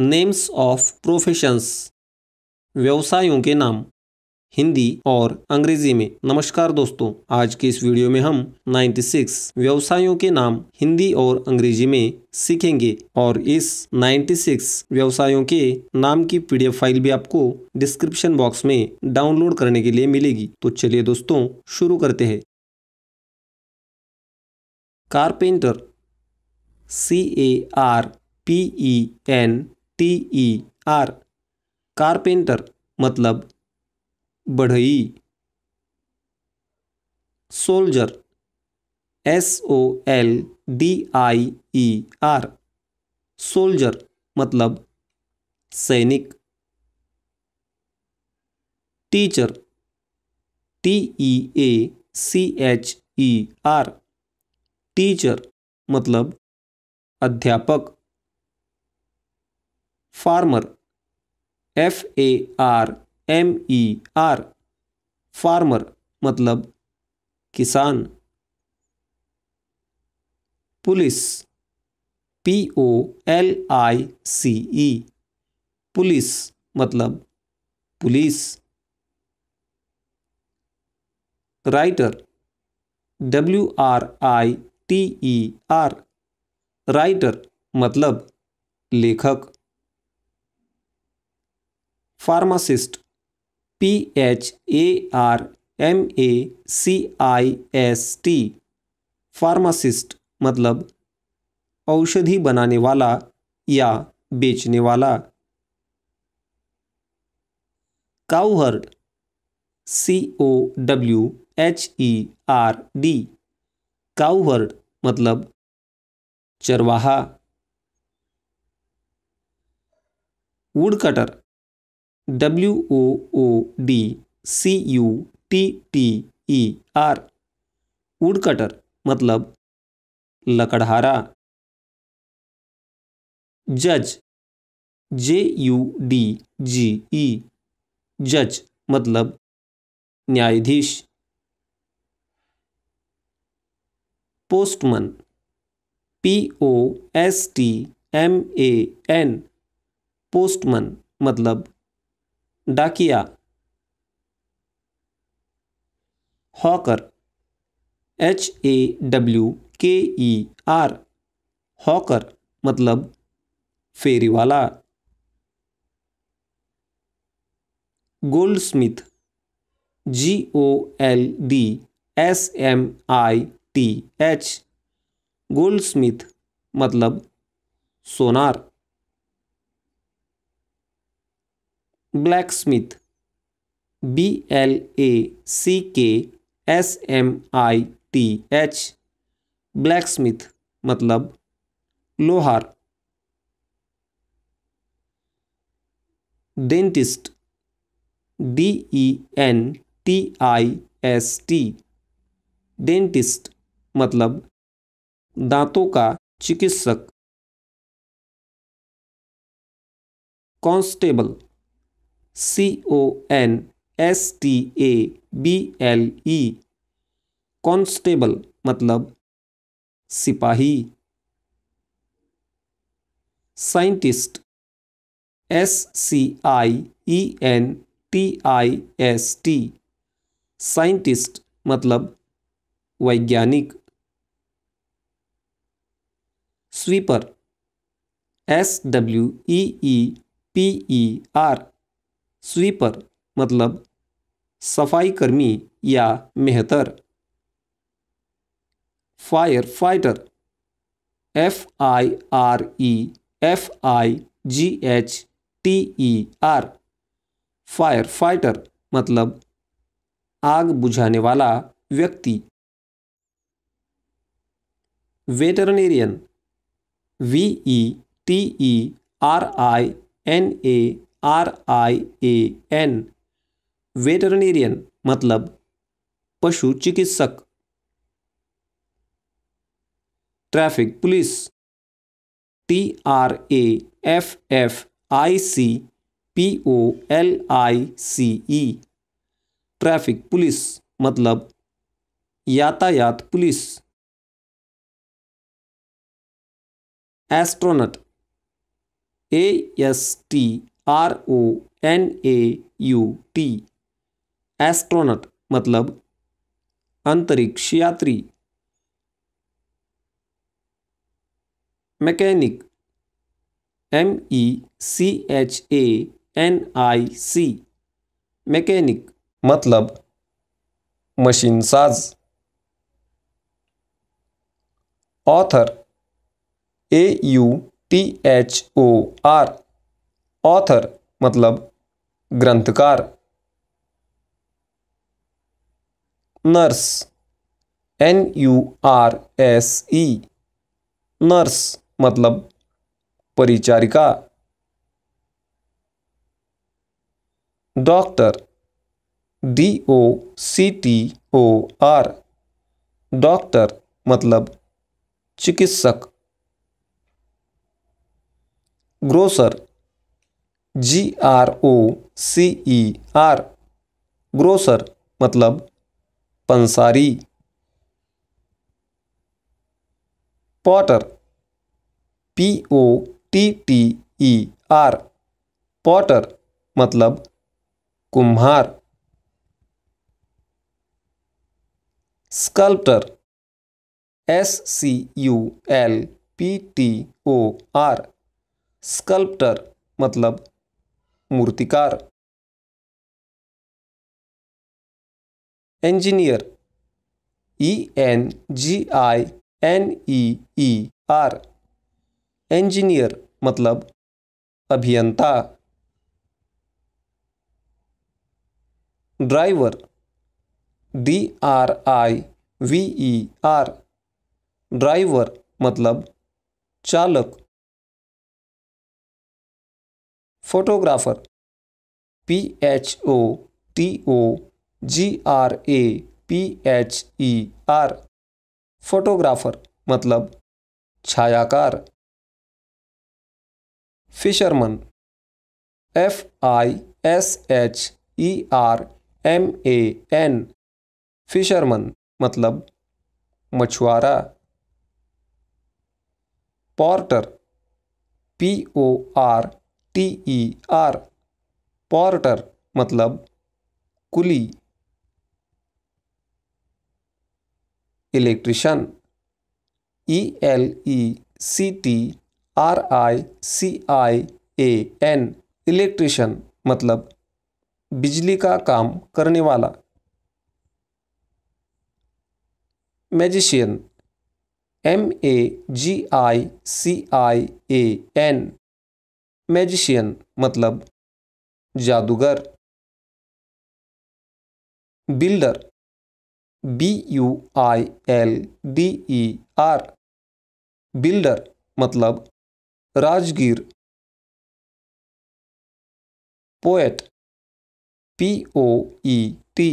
names of professions व्यवसायों के नाम हिंदी और अंग्रेजी में नमस्कार दोस्तों आज के इस वीडियो में हम 96 व्यवसायों के नाम हिंदी और अंग्रेजी में सीखेंगे और इस 96 व्यवसायों के नाम की पीडीएफ फाइल भी आपको डिस्क्रिप्शन बॉक्स में डाउनलोड करने के लिए मिलेगी तो चलिए दोस्तों शुरू करते हैं carpenter C A R P E N T E R carpenter मतलब बढ़ई soldier S O L D I E R soldier मतलब सैनिक teacher T E A C H E R teacher मतलब अध्यापक farmer F A R M E R farmer मतलब किसान police P O L I C E police मतलब police writer W R I T E R writer मतलब लेखक pharmacist P H A R M A C I S T pharmacist मतलब औषधि बनाने वाला या बेचने वाला cowherd C O W H E e R D cowherd मतलब चरवाहा wood cutter W O O D C U T T E R wood cutter मतलब लकड़हारा जज जे यू डी जी ई जज मतलब न्यायाधीश postman P O S T M A N postman मतलब डाकिया हॉकर एच ए डब्ल्यू के ई आर हॉकर मतलब फेरी वाला gold smith G O L D S M I T H gold smith मतलब सोनार black smith B L A C K S M I T H black smith मतलब लोहार dentist D E N T I S T dentist मतलब दांतों का चिकित्सक constable C O N S T A B L E constable मतलब सिपाही scientist S C I E N T I S T scientist मतलब वैज्ञानिक sweeper S W E E P E R sweeper मतलब सफाई कर्मी या मेहतर fire fighter F I R E F I G H T E R fire fighter मतलब आग बुझाने वाला व्यक्ति veterinarian V E T E R I N A R I A N veterinarian मतलब पशु चिकित्सक traffic police T R A F F I C P O L I C E traffic police मतलब यातायात police astronaut A S T R O N A U T astronaut मतलब अंतरिक्ष यात्री mechanic M E C H A N I C mechanic मतलब machine साज author A U T H O R author मतलब ग्रंथकार nurse N U R S E nurse मतलब परिचारिका doctor D O C T O R doctor मतलब चिकित्सक grocer G R O C E R grocer मतलब पंसारी potter P O T T E R potter मतलब कुम्हार sculptor S C U L P T O R sculptor मतलब मूर्तिकार engineer E N G I N E E R engineer मतलब अभियंता driver D R I V E R driver मतलब चालक photographer P H O T O G R A P H E R photographer मतलब छायाकार fisherman F I S H E e R M A N fisherman मतलब मछुआरा porter P O R T E R porter मतलब कुली electrician E L E C T R I C I A N electrician मतलब बिजली का काम करने वाला magician M A G I C I A N magician मतलब जादूगर builder B U I L D E R builder मतलब राजगीर poet P O E T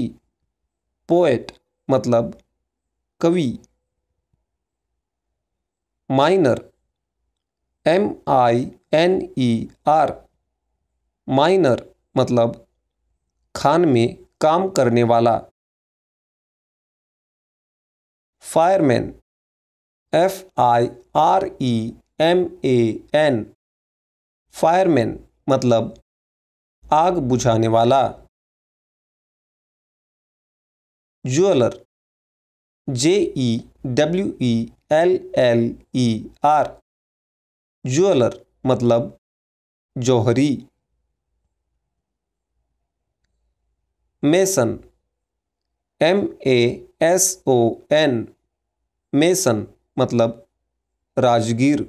poet मतलब कवि miner M I N E are miner मतलब खान में काम करने वाला fireman F I R E M A N fireman मतलब आग बुझाने वाला jeweller J E W E L L E R jeweller मतलब जौहरी mason M A S O N mason मतलब राजगीर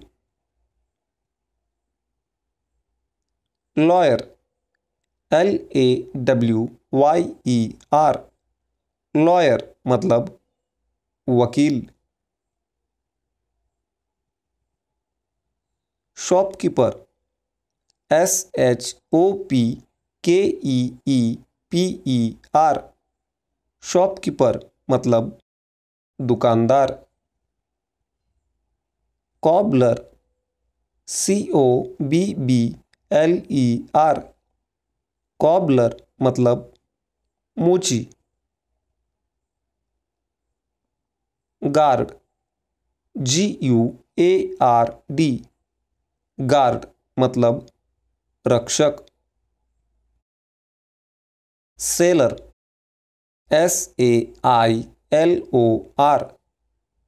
lawyer L A W Y E R lawyer मतलब वकील shopkeeper S H O P K E E P E R shopkeeper मतलब दुकानदार cobbler C O B B L E R cobbler मतलब मोची guard G U A R D guard मतलब रक्षक sailor S A I L O R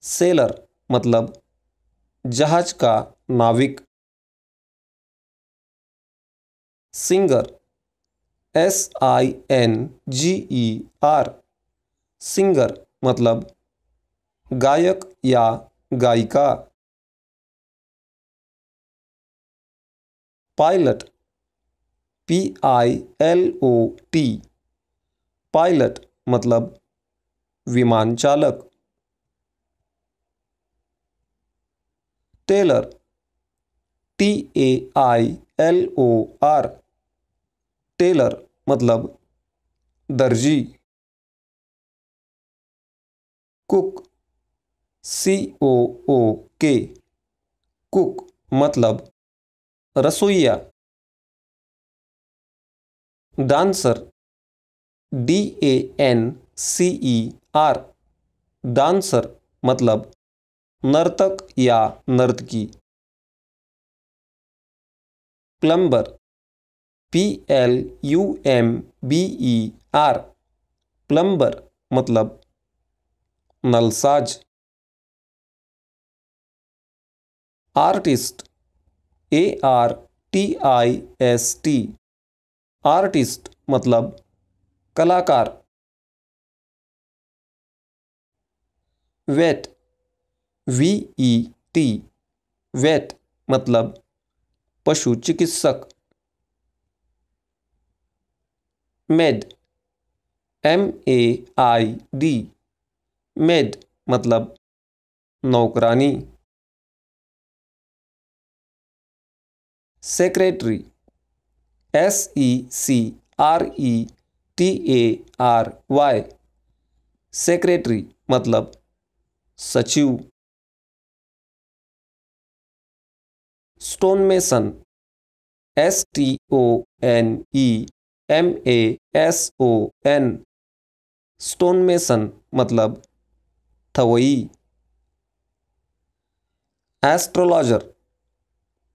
sailor मतलब जहाज का नाविक singer S I N G E R singer मतलब गायक या गायिका pilot P I L O T pilot मतलब विमान चालक tailor T A I L O R tailor मतलब दर्जी cook C O O K cook मतलब रसोईया dancer D A N C E e R dancer मतलब नर्तक या नर्तकी plumber P L U M B E R plumber मतलब नलसाज artist A R T I S T artist मतलब कलाकार vet V E T vet मतलब पशु चिकित्सक maid M A I D maid मतलब नौकरानी secretary S E C R E T A R Y secretary मतलब सचिव stone mason S T O N E M A S O N stone mason मतलब थवई astrologer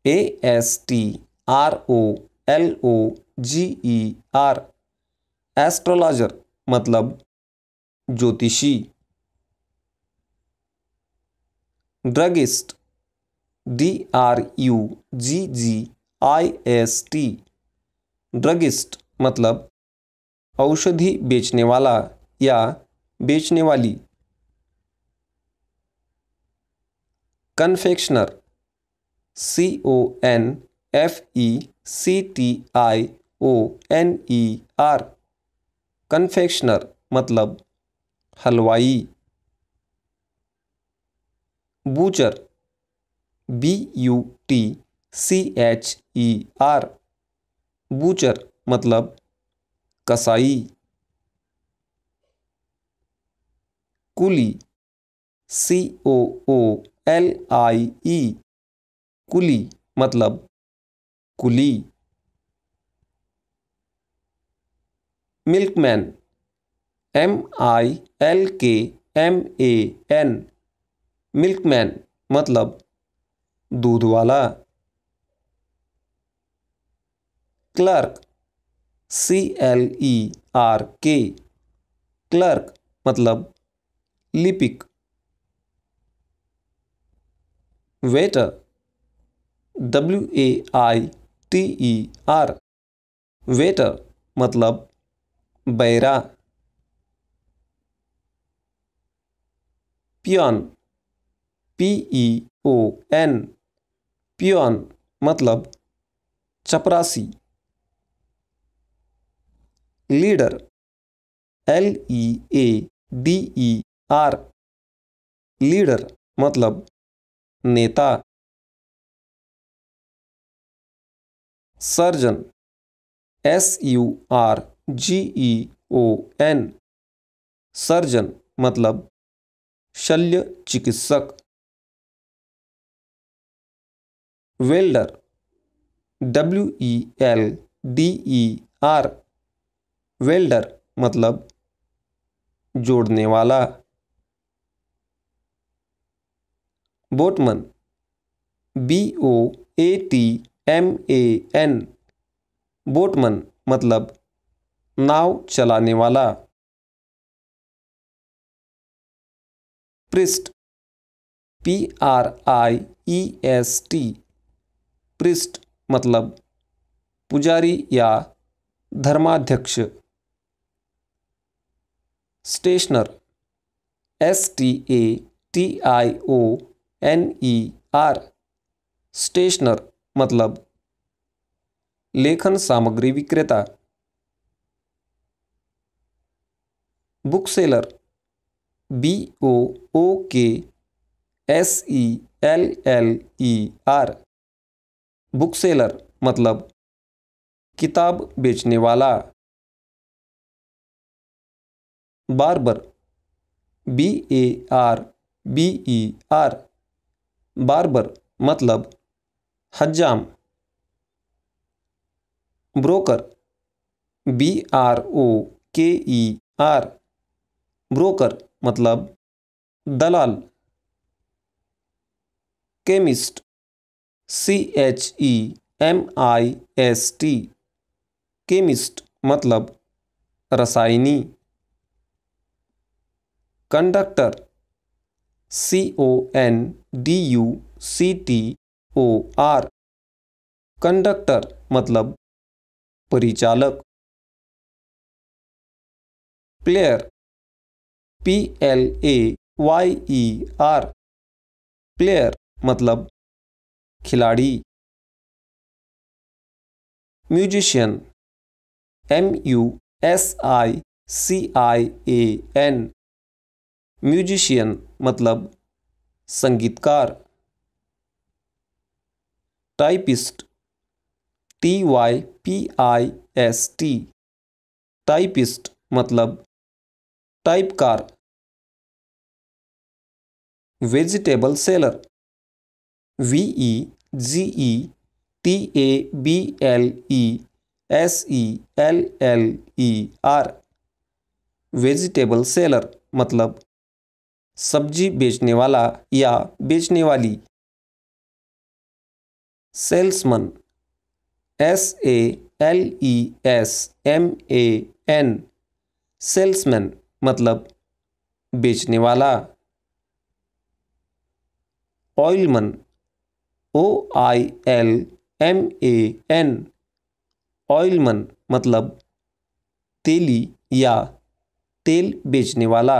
A S T R O L O G E R astrologer मतलब ज्योतिषी druggist D R U G G I S T druggist मतलब औषधि बेचने वाला या बेचने वाली confectioner C O N F E C T I O N E R confectioner मतलब हलवाई butcher B U T C H E R butcher मतलब कसाई कुली सी ओ ओ एल आई ई कुली मतलब कुली milkman M I L K M A N milkman मतलब दूध वाला clerk C L E R K clerk मतलब लिपिक waiter W A I T E R waiter मतलब बैरा पियन P E O N peon मतलब चपरासी leader L E A D E R leader मतलब नेता surgeon S U R G E O N surgeon मतलब शल्य चिकित्सक welder W E L D E R welder मतलब जोड़ने वाला boatman B O A T M A N boatman मतलब नाव चलाने वाला priest P R I E S T priest मतलब पुजारी या धर्माध्यक्ष stationer S T A T I O N E R stationer मतलब लेखन सामग्री विक्रेता book seller B O O K S E L L E R book seller मतलब किताब बेचने वाला barber B A R B E R barber मतलब हज्जाम broker B R O K E R broker मतलब दलाल chemist C H E M I S T chemist मतलब रसायनी conductor C O N D U C T O R conductor मतलब परिचालक player P L A Y E R player मतलब खिलाड़ी musician M U S I C I A N musician मतलब संगीतकार typist T Y P I S T typist मतलब टाइपकार vegetable seller V E G E T A B L E S E L L E R vegetable seller मतलब सब्जी बेचने वाला या बेचने वाली salesman S A L E e S M A N salesman मतलब बेचने वाला oilman O I L M A N oilman मतलब तेली या तेल बेचने वाला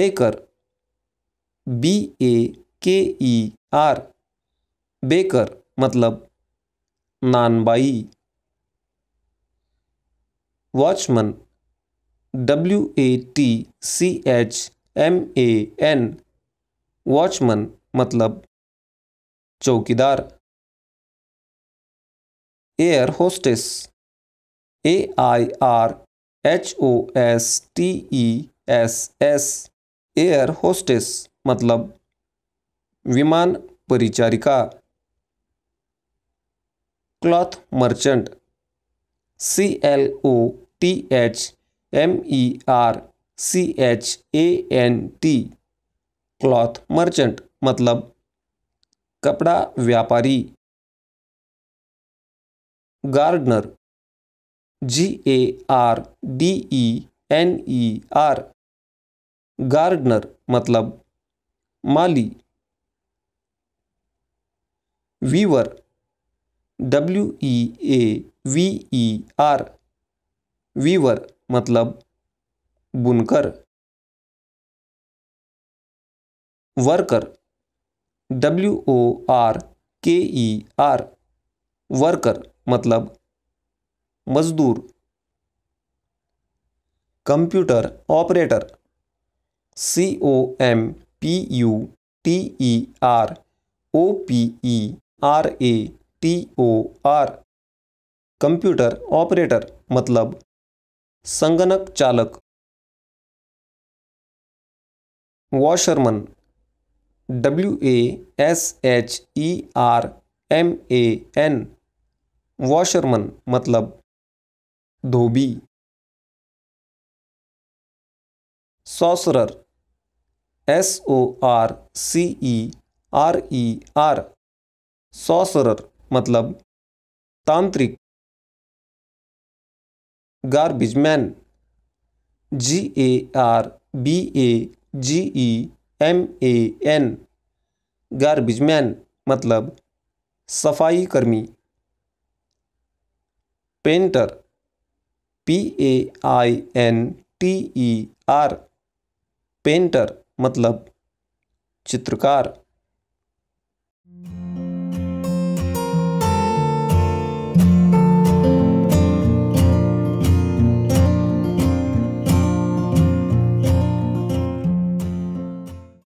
बेकर बी ए के ई आर बेकर मतलब नानबाई watchman W A T C H M A N watchman मतलब चौकीदार air hostess A I R H O S T E S S air hostess मतलब विमान परिचारिका cloth merchant C L O T H M E R C H A N T cloth merchant मतलब कपड़ा व्यापारी gardener G A R D E N E R gardener मतलब माली weaver W E A V E R weaver मतलब बुनकर worker W O R के E are worker मतलब मजदूर computer operator C O M P U T E R O P E R A T O R computer operator मतलब संगणक चालक washerman W A S H E R M A N washerman मतलब धोबी sorcerer S O R C E R E R sorcerer मतलब तांत्रिक garbage man G A R B A G E M A N garbage man मतलब सफाई कर्मी painter P A I N T E R painter मतलब चित्रकार